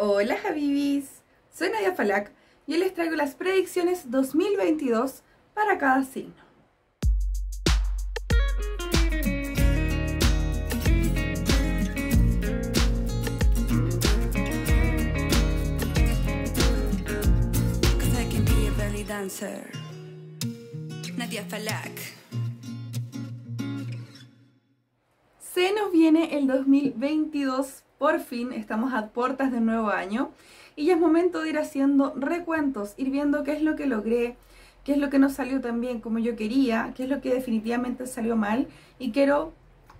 Hola Javibis, soy Nadia Falak y hoy les traigo las predicciones 2022 para cada signo. Nadia Falak. Se nos viene el 2022 por fin estamos a puertas de un nuevo año y ya es momento de ir haciendo recuentos, ir viendo qué es lo que logré, qué es lo que no salió tan bien como yo quería, qué es lo que definitivamente salió mal y quiero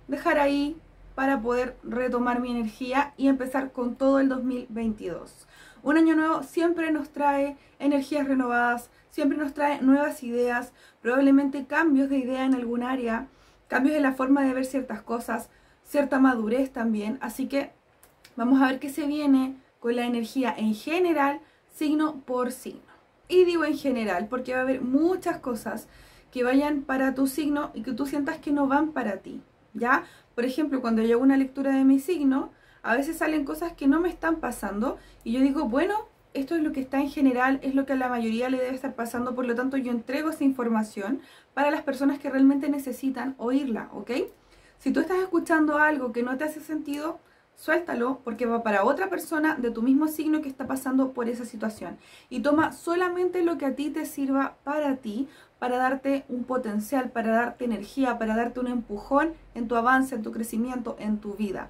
dejar ahí para poder retomar mi energía y empezar con todo el 2022. Un año nuevo siempre nos trae energías renovadas, siempre nos trae nuevas ideas, probablemente cambios de idea en algún área, cambios en la forma de ver ciertas cosas, cierta madurez también, así que Vamos a ver qué se viene con la energía en general, signo por signo. Y digo en general porque va a haber muchas cosas que vayan para tu signo y que tú sientas que no van para ti, ¿ya? Por ejemplo, cuando yo hago una lectura de mi signo, a veces salen cosas que no me están pasando y yo digo, bueno, esto es lo que está en general, es lo que a la mayoría le debe estar pasando, por lo tanto yo entrego esa información para las personas que realmente necesitan oírla, ¿ok? Si tú estás escuchando algo que no te hace sentido, Suéltalo porque va para otra persona de tu mismo signo que está pasando por esa situación. Y toma solamente lo que a ti te sirva para ti, para darte un potencial, para darte energía, para darte un empujón en tu avance, en tu crecimiento, en tu vida.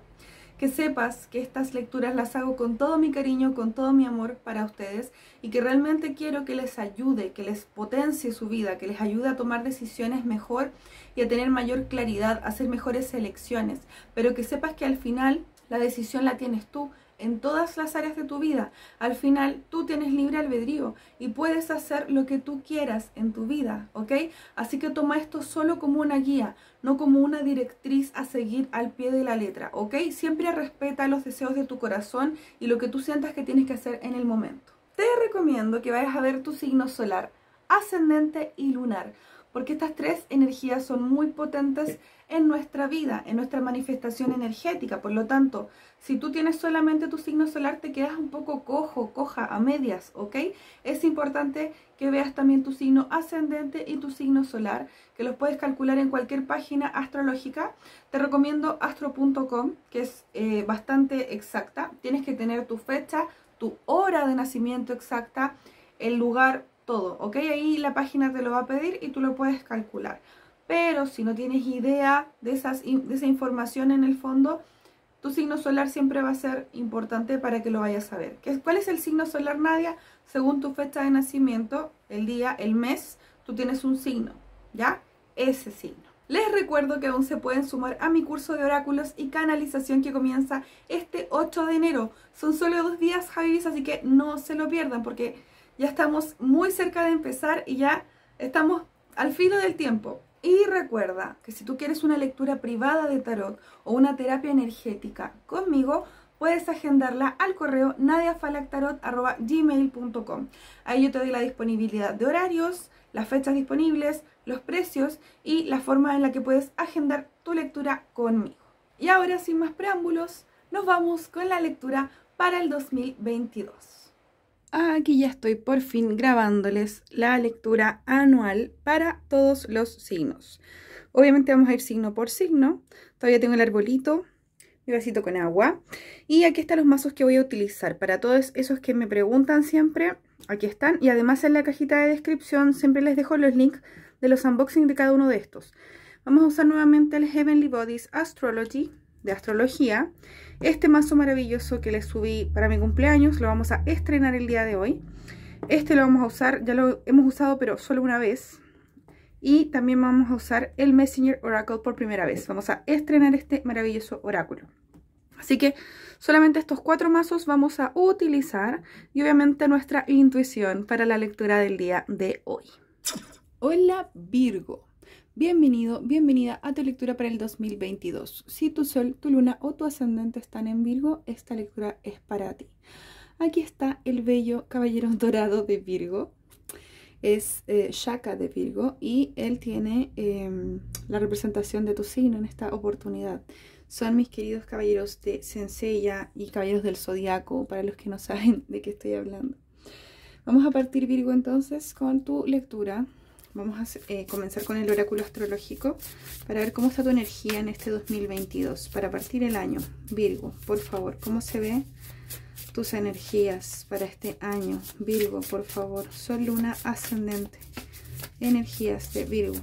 Que sepas que estas lecturas las hago con todo mi cariño, con todo mi amor para ustedes y que realmente quiero que les ayude, que les potencie su vida, que les ayude a tomar decisiones mejor y a tener mayor claridad, a hacer mejores elecciones. Pero que sepas que al final la decisión la tienes tú en todas las áreas de tu vida. Al final, tú tienes libre albedrío y puedes hacer lo que tú quieras en tu vida, ¿ok? Así que toma esto solo como una guía, no como una directriz a seguir al pie de la letra, ¿ok? Siempre respeta los deseos de tu corazón y lo que tú sientas que tienes que hacer en el momento. Te recomiendo que vayas a ver tu signo solar, ascendente y lunar porque estas tres energías son muy potentes en nuestra vida, en nuestra manifestación energética. Por lo tanto, si tú tienes solamente tu signo solar, te quedas un poco cojo, coja, a medias, ¿ok? Es importante que veas también tu signo ascendente y tu signo solar, que los puedes calcular en cualquier página astrológica. Te recomiendo astro.com, que es eh, bastante exacta. Tienes que tener tu fecha, tu hora de nacimiento exacta, el lugar todo, ¿ok? Ahí la página te lo va a pedir y tú lo puedes calcular. Pero si no tienes idea de, esas, esa información en el fondo, tu signo solar siempre va a ser importante para que lo vayas a ver. ¿Cuál es el signo solar, Nadia? Según tu fecha de nacimiento, el día, el mes, tú tienes un signo, ¿ya? Ese signo. Les recuerdo que aún se pueden sumar a mi curso de oráculos y canalización que comienza este 8 de enero. Son solo dos días, Javis, así que no se lo pierdan porque ya estamos muy cerca de empezar y ya estamos al filo del tiempo. Y recuerda que si tú quieres una lectura privada de tarot o una terapia energética conmigo, puedes agendarla al correo nadiafalactarot.gmail.com. Ahí yo te doy la disponibilidad de horarios, las fechas disponibles, los precios y la forma en la que puedes agendar tu lectura conmigo. Y ahora, sin más preámbulos, nos vamos con la lectura para el 2022. Aquí ya estoy por fin grabándoles la lectura anual para todos los signos. Obviamente vamos a ir signo por signo. Todavía tengo el arbolito, mi vasito con agua. Y aquí están los mazos que voy a utilizar. Para todos esos que me preguntan siempre, aquí están. Y además en la cajita de descripción siempre les dejo los links de los unboxings de cada uno de estos. Vamos a usar nuevamente el Heavenly Bodies Astrology astrología. Este mazo maravilloso que les subí para mi cumpleaños lo vamos a estrenar el día de hoy. Este lo vamos a usar, ya lo hemos usado pero solo una vez. Y también vamos a usar el Messenger Oracle por primera vez. Vamos a estrenar este maravilloso oráculo. Así que solamente estos cuatro mazos vamos a utilizar y obviamente nuestra intuición para la lectura del día de hoy. Hola Virgo. Bienvenido, bienvenida a tu lectura para el 2022. Si tu sol, tu luna o tu ascendente están en Virgo, esta lectura es para ti. Aquí está el bello caballero dorado de Virgo. Es eh, Shaka de Virgo y él tiene em, la representación de tu signo en esta oportunidad. Son mis queridos caballeros de Sencilla y caballeros del Zodiaco, para los que no saben de qué estoy hablando. Vamos a partir Virgo entonces con tu lectura Vamos a eh, comenzar con el oráculo astrológico para ver cómo está tu energía en este 2022, para partir el año. Virgo, por favor, ¿cómo se ven tus energías para este año? Virgo, por favor, Sol, Luna, Ascendente, energías de Virgo.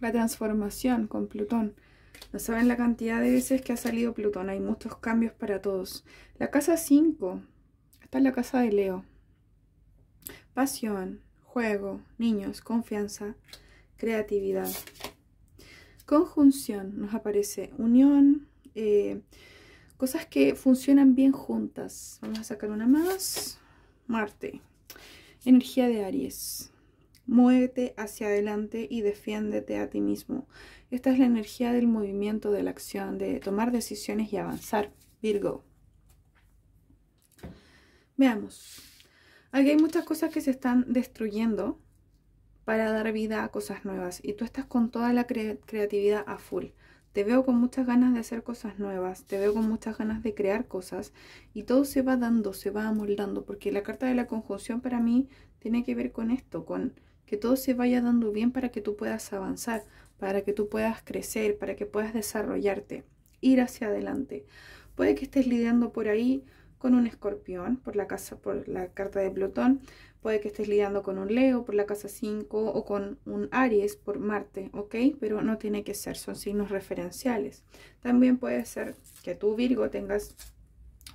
La transformación con Plutón no saben la cantidad de veces que ha salido Plutón. Hay muchos cambios para todos. La casa 5. Está en la casa de Leo. Pasión, juego, niños, confianza, creatividad. Conjunción. Nos aparece unión. Eh, cosas que funcionan bien juntas. Vamos a sacar una más. Marte. Energía de Aries. Muévete hacia adelante y defiéndete a ti mismo. Esta es la energía del movimiento, de la acción, de tomar decisiones y avanzar. Virgo. Veamos. Aquí hay muchas cosas que se están destruyendo para dar vida a cosas nuevas y tú estás con toda la creatividad a full. Te veo con muchas ganas de hacer cosas nuevas, te veo con muchas ganas de crear cosas y todo se va dando, se va amoldando, porque la carta de la conjunción para mí tiene que ver con esto, con que todo se vaya dando bien para que tú puedas avanzar para que tú puedas crecer, para que puedas desarrollarte, ir hacia adelante. Puede que estés lidiando por ahí con un escorpión por la, casa, por la carta de Plutón, puede que estés lidiando con un Leo por la casa 5 o con un Aries por Marte, ¿ok? Pero no tiene que ser, son signos referenciales. También puede ser que tú Virgo tengas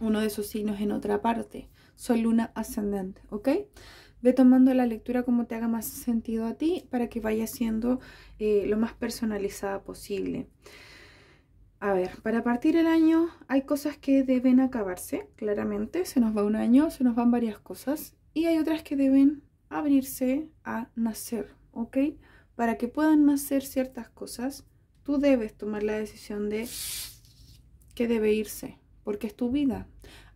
uno de esos signos en otra parte, Soy Luna, Ascendente, ¿ok? Ve tomando la lectura como te haga más sentido a ti para que vaya siendo eh, lo más personalizada posible. A ver, para partir el año hay cosas que deben acabarse, claramente. Se nos va un año, se nos van varias cosas. Y hay otras que deben abrirse a nacer, ¿ok? Para que puedan nacer ciertas cosas, tú debes tomar la decisión de que debe irse, porque es tu vida.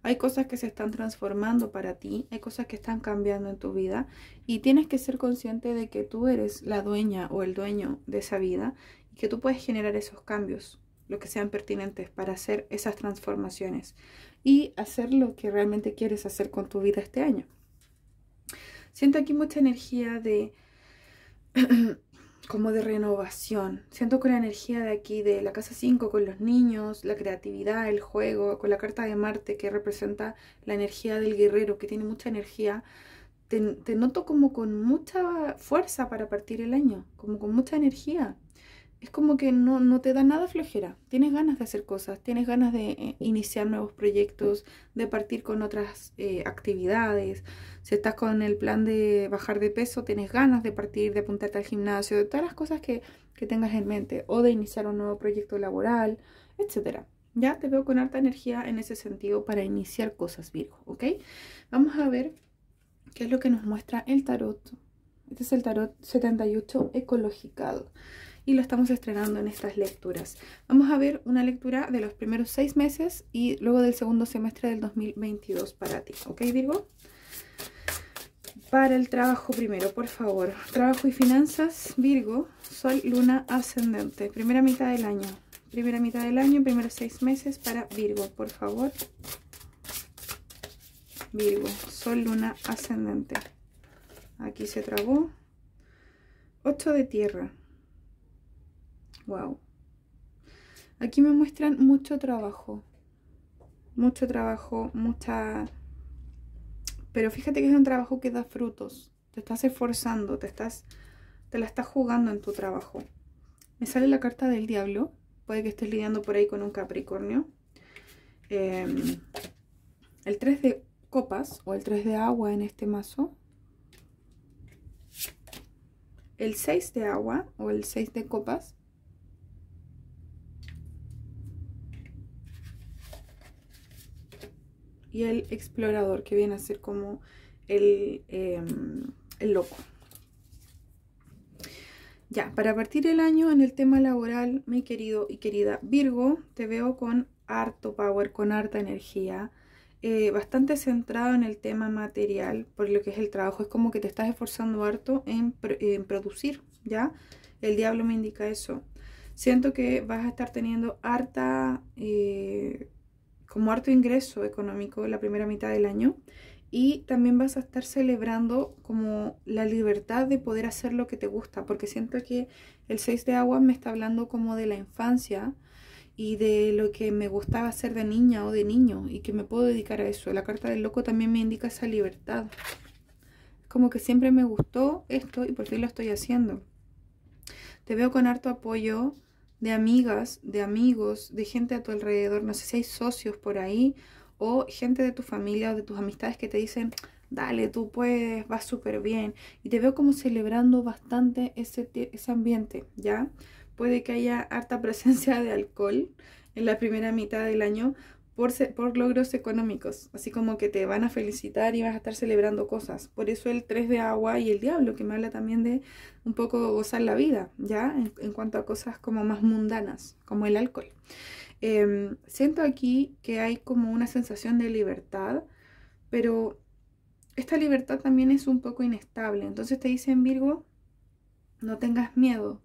Hay cosas que se están transformando para ti, hay cosas que están cambiando en tu vida y tienes que ser consciente de que tú eres la dueña o el dueño de esa vida y que tú puedes generar esos cambios, lo que sean pertinentes para hacer esas transformaciones y hacer lo que realmente quieres hacer con tu vida este año. Siento aquí mucha energía de como de renovación. Siento que la energía de aquí, de la casa 5, con los niños, la creatividad, el juego, con la carta de Marte que representa la energía del guerrero, que tiene mucha energía, te, noto como con mucha fuerza para partir el año, como con mucha energía es como que no, no, te da nada flojera. Tienes ganas de hacer cosas, tienes ganas de eh, iniciar nuevos proyectos, de partir con otras eh, actividades. Si estás con el plan de bajar de peso, tienes ganas de partir, de apuntarte al gimnasio, de todas las cosas que, que tengas en mente, o de iniciar un nuevo proyecto laboral, etc. Ya te veo con harta energía en ese sentido para iniciar cosas, Virgo, ¿ok? Vamos a ver qué es lo que nos muestra el tarot. Este es el tarot 78 ecologicado y lo estamos estrenando en estas lecturas. Vamos a ver una lectura de los primeros seis meses y luego del segundo semestre del 2022 para ti, ¿ok Virgo? Para el trabajo primero, por favor. Trabajo y finanzas, Virgo, Sol, Luna, Ascendente. Primera mitad del año. Primera mitad del año, primeros seis meses para Virgo, por favor. Virgo, Sol, Luna, Ascendente. Aquí se trabó. 8 de tierra. Wow. Aquí me muestran mucho trabajo. Mucho trabajo, mucha... Pero fíjate que es un trabajo que da frutos. Te estás esforzando, te estás... Te la estás jugando en tu trabajo. Me sale la carta del diablo. Puede que estés lidiando por ahí con un Capricornio. Em, el 3 de copas o el 3 de agua en este mazo. El 6 de agua o el 6 de copas y el explorador, que viene a ser como el, em, el loco. Ya, para partir el año en el tema laboral, mi querido y querida Virgo, te veo con harto power, con harta energía, eh, bastante centrado en el tema material, por lo que es el trabajo. Es como que te estás esforzando harto en, producir, ¿ya? El diablo me indica eso. Siento que vas a estar teniendo harta... Eh, como harto ingreso económico en la primera mitad del año y también vas a estar celebrando como la libertad de poder hacer lo que te gusta, porque siento que el 6 de agua me está hablando como de la infancia y de lo que me gustaba hacer de niña o de niño y que me puedo dedicar a eso. La carta del loco también me indica esa libertad. Como que siempre me gustó esto y por fin lo estoy haciendo. Te veo con harto apoyo de amigas, de amigos, de gente a tu alrededor, no sé si hay socios por ahí o gente de tu familia o de tus amistades que te dicen, dale, tú puedes, vas súper bien. Y te veo como celebrando bastante ese, ese ambiente, ¿ya? Puede que haya harta presencia de alcohol en la primera mitad del año por, logros económicos, así como que te van a felicitar y vas a estar celebrando cosas. Por eso el tres de agua y el diablo, que me habla también de un poco gozar la vida, ¿ya? En, cuanto a cosas como más mundanas, como el alcohol. Em, siento aquí que hay como una sensación de libertad, pero esta libertad también es un poco inestable. Entonces te dicen Virgo, no tengas miedo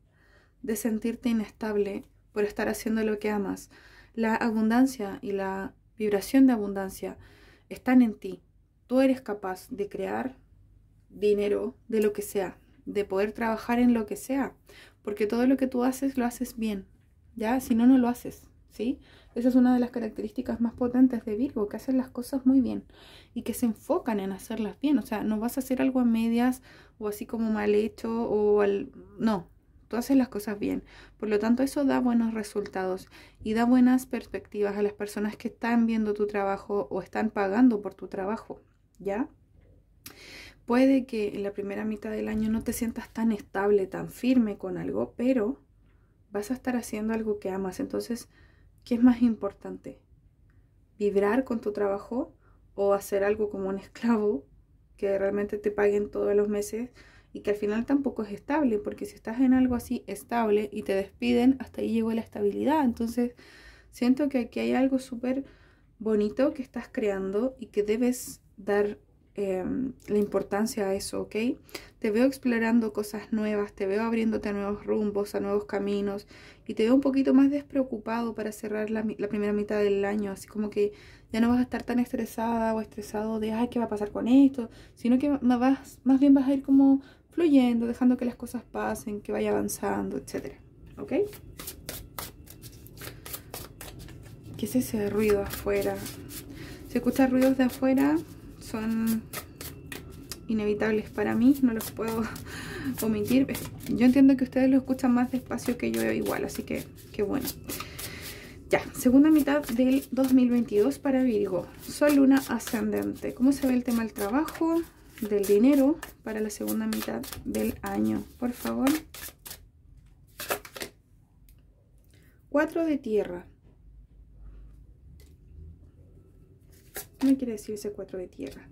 de sentirte inestable por estar haciendo lo que amas la abundancia y la vibración de abundancia están en ti. Tú eres capaz de crear dinero de lo que sea, de poder trabajar en lo que sea, porque todo lo que tú haces lo haces bien, ¿ya? Si no, no lo haces, ¿sí? Esa es una de las características más potentes de Virgo, que hacen las cosas muy bien y que se enfocan en hacerlas bien, o sea, no vas a hacer algo a medias o así como mal hecho o al... No, haces las cosas bien. Por lo tanto, eso da buenos resultados y da buenas perspectivas a las personas que están viendo tu trabajo o están pagando por tu trabajo, ¿ya? Puede que en la primera mitad del año no te sientas tan estable, tan firme con algo, pero vas a estar haciendo algo que amas. Entonces, ¿qué es más importante? ¿Vibrar con tu trabajo o hacer algo como un esclavo que realmente te paguen todos los meses? y que al final tampoco es estable, porque si estás en algo así estable y te despiden, hasta ahí llegó la estabilidad. Entonces, siento que aquí hay algo súper bonito que estás creando y que debes dar Em, la importancia a eso, ¿ok? Te veo explorando cosas nuevas, te veo abriéndote a nuevos rumbos, a nuevos caminos y te veo un poquito más despreocupado para cerrar la, primera mitad del año, así como que ya no vas a estar tan estresada o estresado de, ay, ¿qué va a pasar con esto? Sino que más bien vas a ir como fluyendo, dejando que las cosas pasen, que vaya avanzando, etcétera, ¿ok? ¿Qué es ese ruido afuera? Se escucha ruidos de afuera, son inevitables para mí, no los puedo omitir. Yo entiendo que ustedes lo escuchan más despacio que yo igual, así que qué bueno. Ya, segunda mitad del 2022 para Virgo. Sol, luna, ascendente. ¿Cómo se ve el tema del trabajo, del dinero para la segunda mitad del año? Por favor. Cuatro de tierra. ¿Qué me quiere decir ese cuatro de tierra?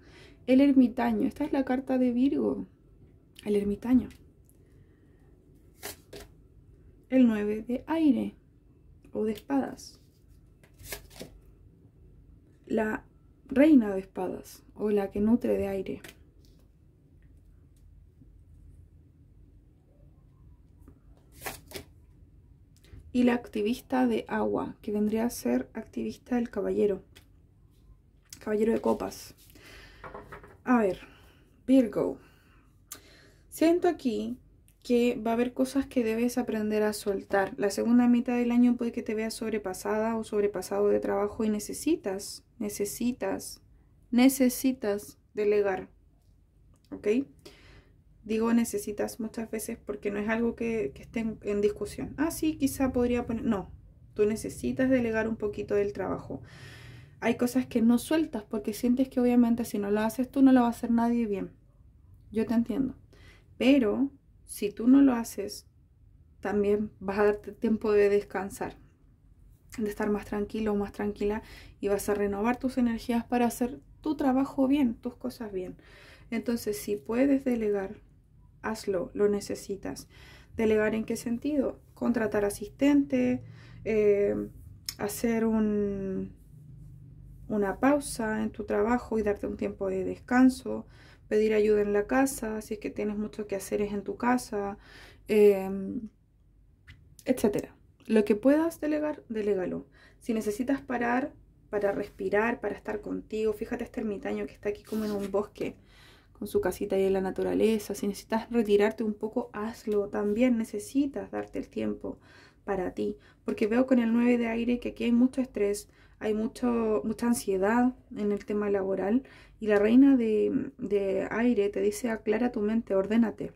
El ermitaño. Esta es la carta de Virgo. El ermitaño. El 9 de aire o de espadas. La reina de espadas o la que nutre de aire. Y la activista de agua, que vendría a ser activista del caballero. Caballero de copas. A ver, Virgo. Siento aquí que va a haber cosas que debes aprender a soltar. La segunda mitad del año puede que te veas sobrepasada o sobrepasado de trabajo y necesitas, necesitas, necesitas delegar. ¿Ok? Digo necesitas muchas veces porque no es algo que, esté en, en, discusión. Ah, sí, quizá podría poner... No, tú necesitas delegar un poquito del trabajo hay cosas que no sueltas porque sientes que obviamente si no lo haces tú no lo va a hacer nadie bien. Yo te entiendo. Pero si tú no lo haces, también vas a darte tiempo de descansar, de estar más tranquilo o más tranquila y vas a renovar tus energías para hacer tu trabajo bien, tus cosas bien. Entonces, si puedes delegar, hazlo, lo necesitas. ¿Delegar en qué sentido? Contratar asistente, eh, hacer un, una pausa en tu trabajo y darte un tiempo de descanso, pedir ayuda en la casa, si es que tienes mucho que hacer es en tu casa, em, etcétera. Lo que puedas delegar, delégalo. Si necesitas parar para respirar, para estar contigo, fíjate este ermitaño que está aquí como en un bosque con su casita y en la naturaleza. Si necesitas retirarte un poco, hazlo. También necesitas darte el tiempo para ti. Porque veo con el 9 de aire que aquí hay mucho estrés, hay mucho, mucha ansiedad en el tema laboral y la reina de, de aire te dice aclara tu mente, ordénate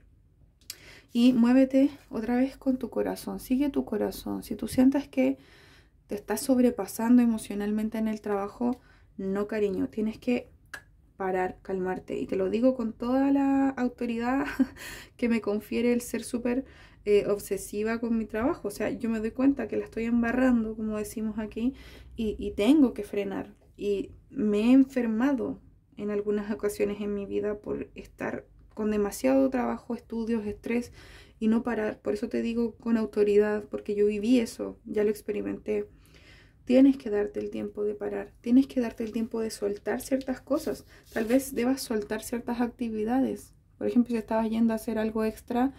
y muévete otra vez con tu corazón, sigue tu corazón. Si tú sientes que te estás sobrepasando emocionalmente en el trabajo, no cariño, tienes que parar, calmarte. Y te lo digo con toda la autoridad que me confiere el ser súper eh, obsesiva con mi trabajo. O sea, yo me doy cuenta que la estoy embarrando, como decimos aquí, y, y tengo que frenar. Y me he enfermado en algunas ocasiones en mi vida por estar con demasiado trabajo, estudios, estrés y no parar. Por eso te digo con autoridad, porque yo viví eso, ya lo experimenté. Tienes que darte el tiempo de parar, tienes que darte el tiempo de soltar ciertas cosas. Tal vez debas soltar ciertas actividades. Por ejemplo, si estabas yendo a hacer algo extra,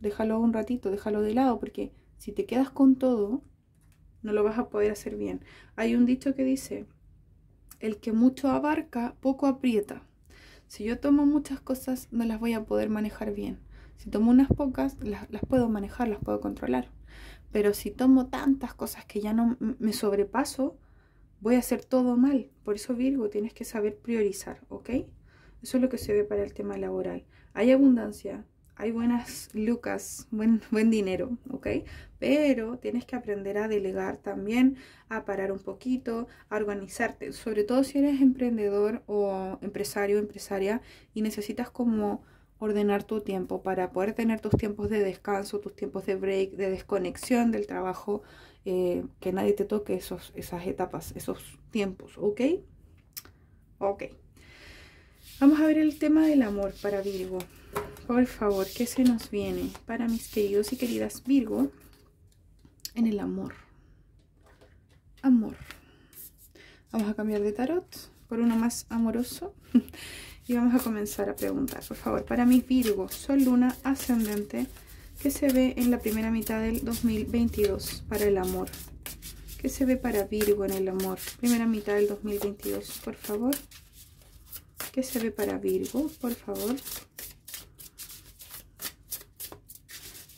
déjalo un ratito, déjalo de lado, porque si te quedas con todo, no lo vas a poder hacer bien. Hay un dicho que dice, el que mucho abarca, poco aprieta. Si yo tomo muchas cosas, no las voy a poder manejar bien. Si tomo unas pocas, las, puedo manejar, las puedo controlar. Pero si tomo tantas cosas que ya no me sobrepaso, voy a hacer todo mal. Por eso Virgo, tienes que saber priorizar, ¿ok? Eso es lo que se ve para el tema laboral. Hay abundancia, hay buenas lucas, buen, buen dinero, ¿ok? Pero tienes que aprender a delegar también, a parar un poquito, a organizarte. Sobre todo si eres emprendedor o empresario, empresaria y necesitas como ordenar tu tiempo, para poder tener tus tiempos de descanso, tus tiempos de break, de desconexión del trabajo, eh, que nadie te toque esos, esas etapas, esos tiempos, ¿ok? Ok. Vamos a ver el tema del amor para Virgo. Por favor, ¿qué se nos viene para mis queridos y queridas Virgo en el amor? Amor. Vamos a cambiar de tarot por uno más amoroso. Y vamos a comenzar a preguntar, por favor, para mi Virgo, Sol, Luna, Ascendente, ¿qué se ve en la primera mitad del 2022 para el amor? ¿Qué se ve para Virgo en el amor? Primera mitad del 2022, por favor. ¿Qué se ve para Virgo, por favor?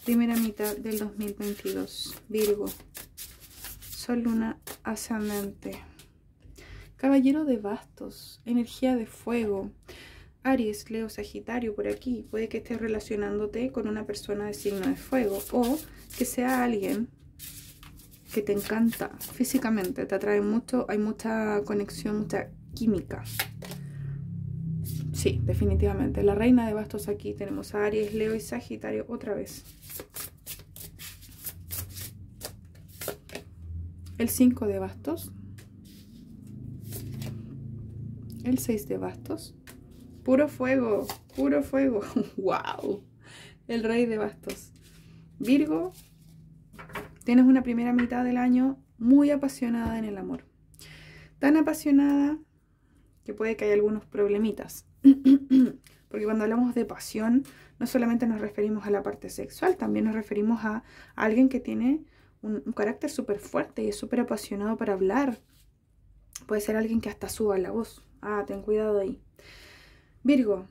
Primera mitad del 2022, Virgo, Sol, Luna, Ascendente. Caballero de bastos, energía de fuego. Aries, Leo, Sagitario, por aquí. Puede que estés relacionándote con una persona de signo de fuego o que sea alguien que te encanta físicamente, te atrae mucho, hay mucha conexión, mucha química. Sí, definitivamente. La reina de bastos aquí tenemos a Aries, Leo y Sagitario otra vez. El 5 de bastos, El 6 de bastos. Puro fuego, puro fuego. ¡Wow! El rey de bastos. Virgo, tienes una primera mitad del año muy apasionada en el amor. Tan apasionada que puede que haya algunos problemitas. Porque cuando hablamos de pasión, no solamente nos referimos a la parte sexual, también nos referimos a alguien que tiene un, carácter súper fuerte y es súper apasionado para hablar. Puede ser alguien que hasta suba la voz. Ah, ten cuidado ahí. Virgo,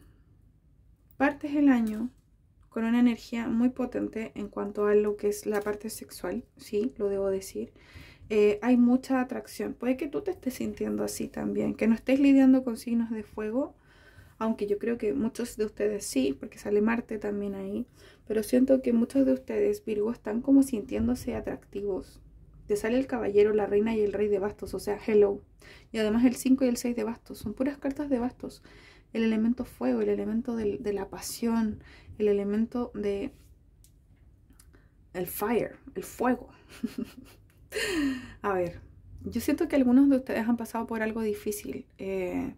partes el año con una energía muy potente en cuanto a lo que es la parte sexual, sí, lo debo decir. Eh, hay mucha atracción. Puede que tú te estés sintiendo así también, que no estés lidiando con signos de fuego, aunque yo creo que muchos de ustedes sí, porque sale Marte también ahí, pero siento que muchos de ustedes, Virgo, están como sintiéndose atractivos, te sale el caballero, la reina y el rey de bastos, o sea, hello. Y además el 5 y el 6 de bastos, son puras cartas de bastos. El elemento fuego, el elemento de la pasión, el elemento de... El fire, el fuego. A ver, yo siento que algunos de ustedes han pasado por algo difícil. Eh,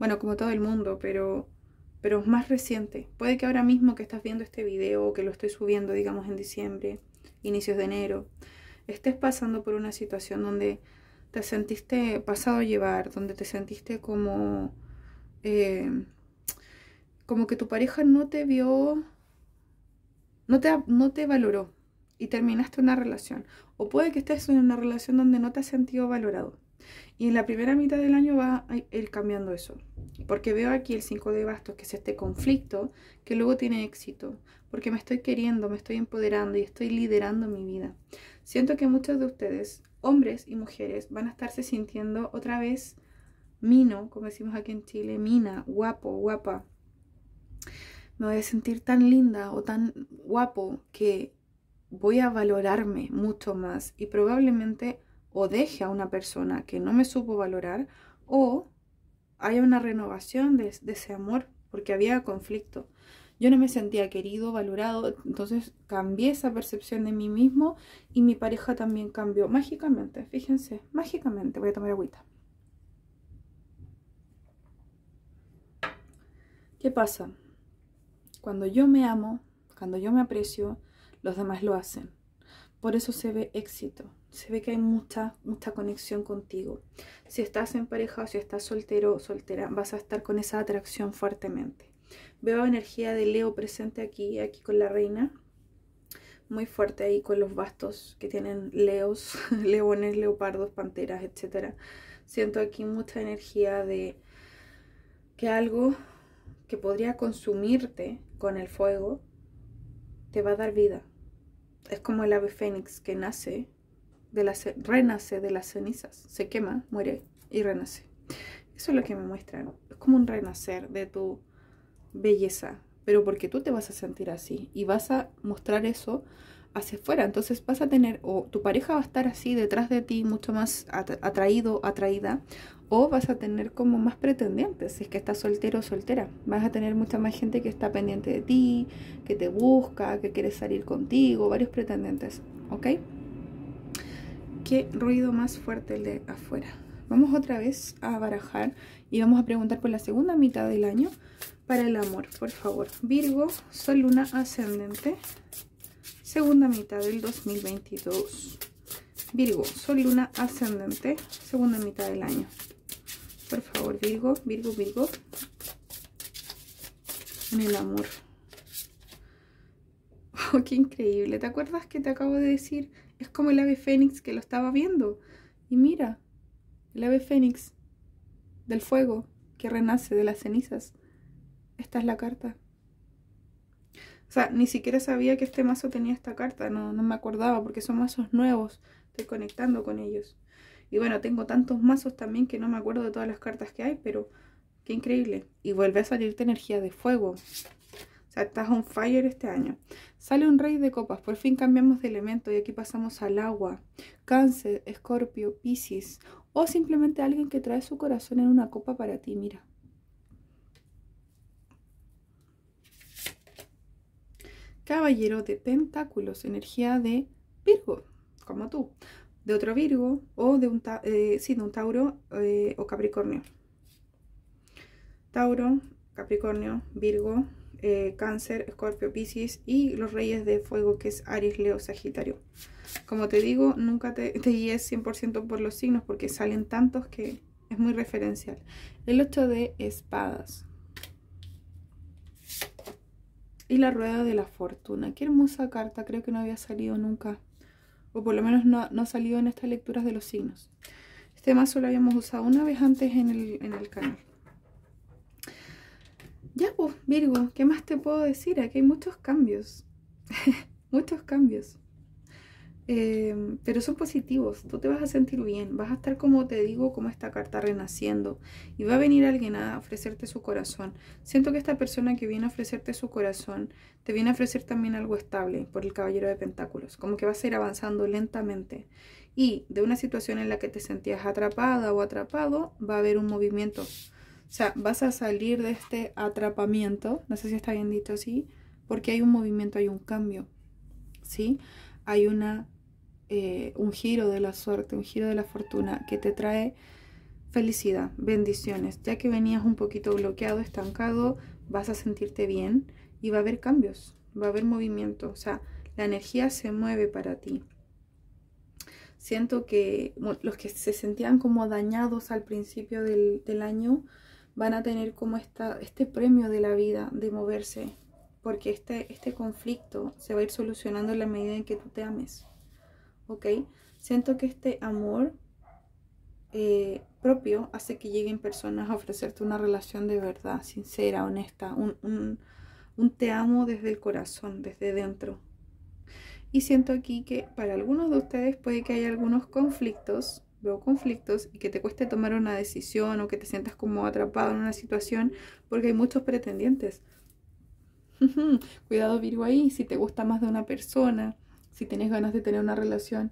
bueno, como todo el mundo, pero pero más reciente. Puede que ahora mismo que estás viendo este video que lo estoy subiendo, digamos, en diciembre, inicios de enero, estés pasando por una situación donde te sentiste pasado a llevar, donde te sentiste como, eh, como que tu pareja no te vio, no te, no te valoró y terminaste una relación. O puede que estés en una relación donde no te has sentido valorado. Y en la primera mitad del año va a ir cambiando eso. Porque veo aquí el 5 de bastos, que es este conflicto, que luego tiene éxito. Porque me estoy queriendo, me estoy empoderando y estoy liderando mi vida. Siento que muchos de ustedes, hombres y mujeres, van a estarse sintiendo otra vez mino, como decimos aquí en Chile, mina, guapo, guapa. Me voy a sentir tan linda o tan guapo que voy a valorarme mucho más y probablemente o deje a una persona que no me supo valorar o haya una renovación de, de ese amor porque había conflicto yo no me sentía querido, valorado, entonces cambié esa percepción de mí mismo y mi pareja también cambió mágicamente, fíjense, mágicamente, voy a tomar agüita. ¿Qué pasa? Cuando yo me amo, cuando yo me aprecio, los demás lo hacen. Por eso se ve éxito, se ve que hay mucha, mucha conexión contigo. Si estás en pareja o si estás soltero o soltera, vas a estar con esa atracción fuertemente. Veo energía de Leo presente aquí, aquí con la reina. Muy fuerte ahí con los bastos que tienen leos, leones, leopardos, panteras, etc. Siento aquí mucha energía de que algo que podría consumirte con el fuego te va a dar vida. Es como el ave fénix que nace, de renace de las cenizas, se quema, muere y renace. Eso es lo que me muestran. Es como un renacer de tu belleza, pero porque tú te vas a sentir así y vas a mostrar eso hacia afuera. Entonces vas a tener, o tu pareja va a estar así detrás de ti, mucho más atraído, atraída, o vas a tener como más pretendientes, si es que estás soltero o soltera. Vas a tener mucha más gente que está pendiente de ti, que te busca, que quiere salir contigo, varios pretendientes, ¿ok? Qué ruido más fuerte el de afuera. Vamos otra vez a barajar y vamos a preguntar por la segunda mitad del año para el amor, por favor. Virgo, Sol, Luna, Ascendente, segunda mitad del 2022. Virgo, Sol, Luna, Ascendente, segunda mitad del año. Por favor, Virgo, Virgo, Virgo. En el amor. Oh, qué increíble. ¿Te acuerdas que te acabo de decir? Es como el ave fénix que lo estaba viendo. Y mira, el ave fénix del fuego que renace de las cenizas esta es la carta. O sea, ni siquiera sabía que este mazo tenía esta carta, no, no me acordaba porque son mazos nuevos, estoy conectando con ellos. Y bueno, tengo tantos mazos también que no me acuerdo de todas las cartas que hay, pero qué increíble. Y vuelve a salirte energía de fuego. O sea, estás on fire este año. Sale un rey de copas, por fin cambiamos de elemento y aquí pasamos al agua. Cáncer, escorpio, piscis o simplemente alguien que trae su corazón en una copa para ti, mira. caballero de tentáculos, energía de Virgo, como tú, de otro Virgo o de un, eh, un Tauro eh, o Capricornio. Tauro, Capricornio, Virgo, eh, Cáncer, Escorpio, Piscis y los reyes de fuego que es Aries, Leo, Sagitario. Como te digo, nunca te, te 100% por los signos porque salen tantos que es muy referencial. El 8 de espadas y la rueda de la fortuna. Qué hermosa carta, creo que no había salido nunca. O por lo menos no, ha salido en estas lecturas de los signos. Este mazo lo habíamos usado una vez antes en el, en el canal. Ya pues, Virgo, ¿qué más te puedo decir? Aquí hay muchos cambios. muchos cambios. Em, pero son positivos, tú te vas a sentir bien, vas a estar como te digo, como esta carta renaciendo y va a venir alguien a ofrecerte su corazón. Siento que esta persona que viene a ofrecerte su corazón te viene a ofrecer también algo estable por el caballero de pentáculos, como que vas a ir avanzando lentamente y de una situación en la que te sentías atrapada o atrapado va a haber un movimiento. O sea, vas a salir de este atrapamiento, no sé si está bien dicho así, porque hay un movimiento, hay un cambio, ¿sí? Hay una eh, un giro de la suerte, un giro de la fortuna que te trae felicidad, bendiciones. Ya que venías un poquito bloqueado, estancado, vas a sentirte bien y va a haber cambios, va a haber movimiento. O sea, la energía se mueve para ti. Siento que los que se sentían como dañados al principio del, del año van a tener como esta, este premio de la vida, de moverse, porque este, este conflicto se va a ir solucionando en la medida en que tú te ames. ¿ok? Siento que este amor eh, propio hace que lleguen personas a ofrecerte una relación de verdad, sincera, honesta, un, un te amo desde el corazón, desde dentro. Y siento aquí que para algunos de ustedes puede que haya algunos conflictos veo conflictos y que te cueste tomar una decisión o que te sientas como atrapado en una situación porque hay muchos pretendientes. Cuidado Virgo ahí, si te gusta más de una persona, si tienes ganas de tener una relación,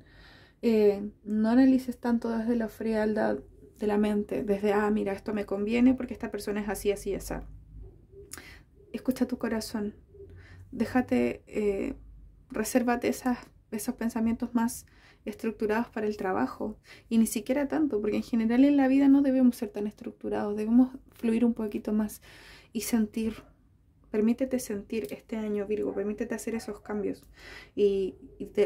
eh, no analices tanto desde la frialdad de la mente, desde, ah, mira, esto me conviene porque esta persona es así, así, así. Escucha tu corazón, déjate, eh, resérvate esas, esos pensamientos más estructurados para el trabajo y ni siquiera tanto, porque en general en la vida no debemos ser tan estructurados, debemos fluir un poquito más y sentir Permítete sentir este año, Virgo, permítete hacer esos cambios. Y,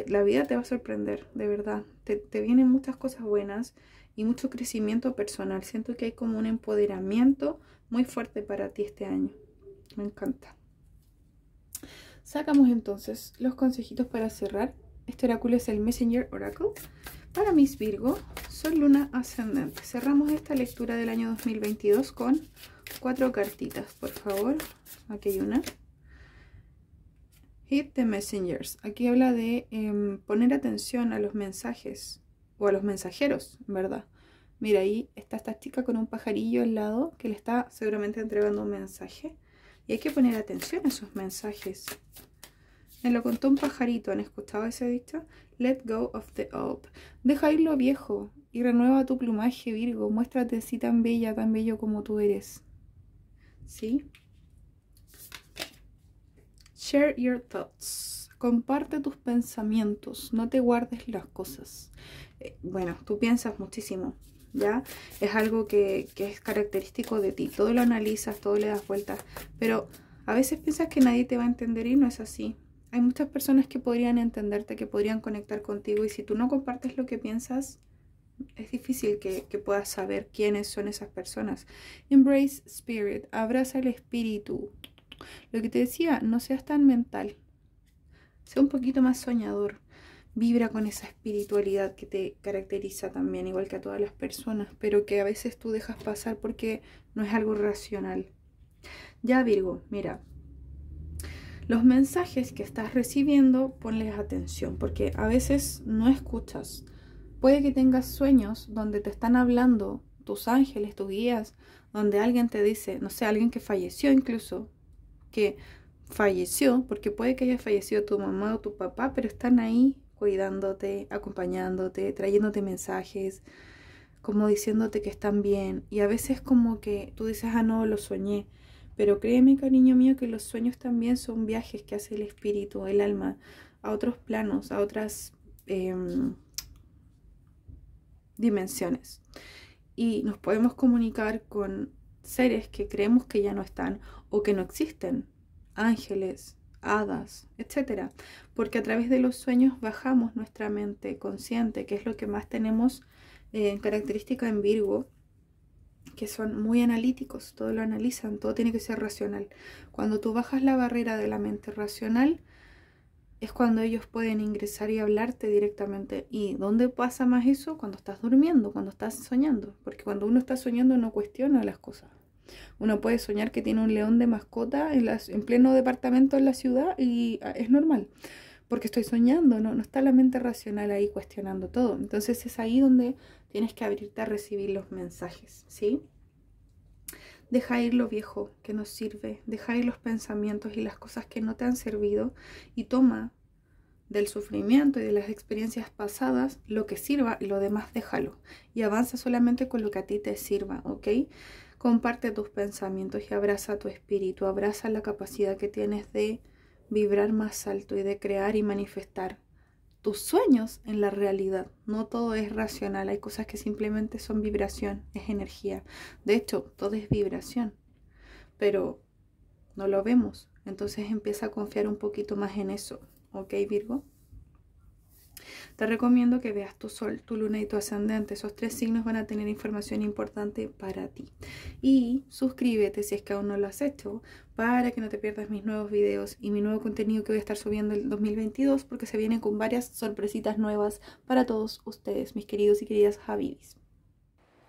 la vida te va a sorprender, de verdad. Te, te, vienen muchas cosas buenas y mucho crecimiento personal. Siento que hay como un empoderamiento muy fuerte para ti este año. Me encanta. Sacamos entonces los consejitos para cerrar. Este oráculo es el Messenger Oracle. Para mis Virgo, Sol Luna Ascendente. Cerramos esta lectura del año 2022 con cuatro cartitas, por favor. Aquí hay una. Hit the messengers. Aquí habla de em, poner atención a los mensajes o a los mensajeros, ¿verdad? Mira, ahí está esta chica con un pajarillo al lado que le está seguramente entregando un mensaje. Y hay que poner atención a esos mensajes. Me lo contó un pajarito, ¿han escuchado ese dicho? Let go of the old. Deja ir lo viejo y renueva tu plumaje, Virgo. Muéstrate así tan bella, tan bello como tú eres. Share your thoughts. Comparte tus pensamientos, no te guardes las cosas. Eh, bueno, tú piensas muchísimo, ¿ya? Es algo que, que es característico de ti. Todo lo analizas, todo le das vueltas, pero a veces piensas que nadie te va a entender y no es así. Hay muchas personas que podrían entenderte, que podrían conectar contigo y si tú no compartes lo que piensas, es difícil que, puedas saber quiénes son esas personas. Embrace spirit, abraza el espíritu. Lo que te decía, no seas tan mental. Sea un poquito más soñador. Vibra con esa espiritualidad que te caracteriza también, igual que a todas las personas, pero que a veces tú dejas pasar porque no es algo racional. Ya Virgo, mira, los mensajes que estás recibiendo, ponles atención, porque a veces no escuchas Puede que tengas sueños donde te están hablando tus ángeles, tus guías, donde alguien te dice, no sé, alguien que falleció incluso, que falleció, porque puede que haya fallecido tu mamá o tu papá, pero están ahí cuidándote, acompañándote, trayéndote mensajes, como diciéndote que están bien. Y a veces como que tú dices, ah, no, lo soñé. Pero créeme, cariño mío, que los sueños también son viajes que hace el espíritu, el alma, a otros planos, a otras... Em, dimensiones y nos podemos comunicar con seres que creemos que ya no están o que no existen, ángeles, hadas, etc. Porque a través de los sueños bajamos nuestra mente consciente, que es lo que más tenemos eh, en característica en Virgo, que son muy analíticos, todo lo analizan, todo tiene que ser racional. Cuando tú bajas la barrera de la mente racional, es cuando ellos pueden ingresar y hablarte directamente. ¿Y dónde pasa más eso? Cuando estás durmiendo, cuando estás soñando. Porque cuando uno está soñando no cuestiona las cosas. Uno puede soñar que tiene un león de mascota en, las, en pleno departamento en la ciudad y ah, es normal. Porque estoy soñando, ¿no? no está la mente racional ahí cuestionando todo. Entonces es ahí donde tienes que abrirte a recibir los mensajes, ¿sí? Deja ir lo viejo que nos sirve, deja ir los pensamientos y las cosas que no te han servido y toma del sufrimiento y de las experiencias pasadas lo que sirva y lo demás déjalo y avanza solamente con lo que a ti te sirva, ¿ok? Comparte tus pensamientos y abraza tu espíritu, abraza la capacidad que tienes de vibrar más alto y de crear y manifestar tus sueños en la realidad. No todo es racional, hay cosas que simplemente son vibración, es energía. De hecho, todo es vibración, pero no lo vemos. Entonces empieza a confiar un poquito más en eso, ¿ok Virgo? Te recomiendo que veas tu sol, tu luna y tu ascendente. Esos tres signos van a tener información importante para ti. Y suscríbete si es que aún no lo has hecho para que no te pierdas mis nuevos videos y mi nuevo contenido que voy a estar subiendo el 2022 porque se vienen con varias sorpresitas nuevas para todos ustedes, mis queridos y queridas habibis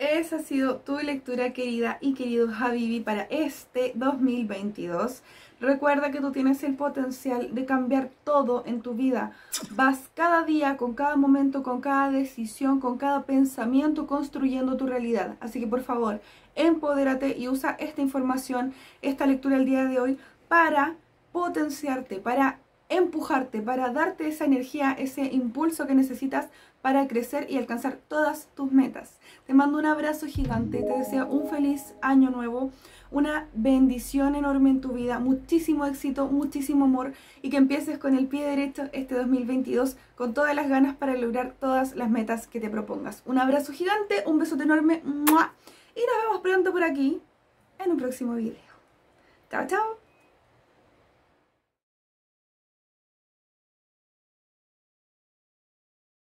esa ha sido tu lectura querida y querido Habibi para este 2022. Recuerda que tú tienes el potencial de cambiar todo en tu vida. Vas cada día, con cada momento, con cada decisión, con cada pensamiento construyendo tu realidad. Así que por favor, empodérate y usa esta información, esta lectura el día de hoy para potenciarte, para empujarte, para darte esa energía, ese impulso que necesitas para crecer y alcanzar todas tus metas. Te mando un abrazo gigante, te deseo un feliz año nuevo, una bendición enorme en tu vida, muchísimo éxito, muchísimo amor y que empieces con el pie derecho este 2022 con todas las ganas para lograr todas las metas que te propongas. Un abrazo gigante, un besote enorme y nos vemos pronto por aquí en un próximo video. Chao, chao.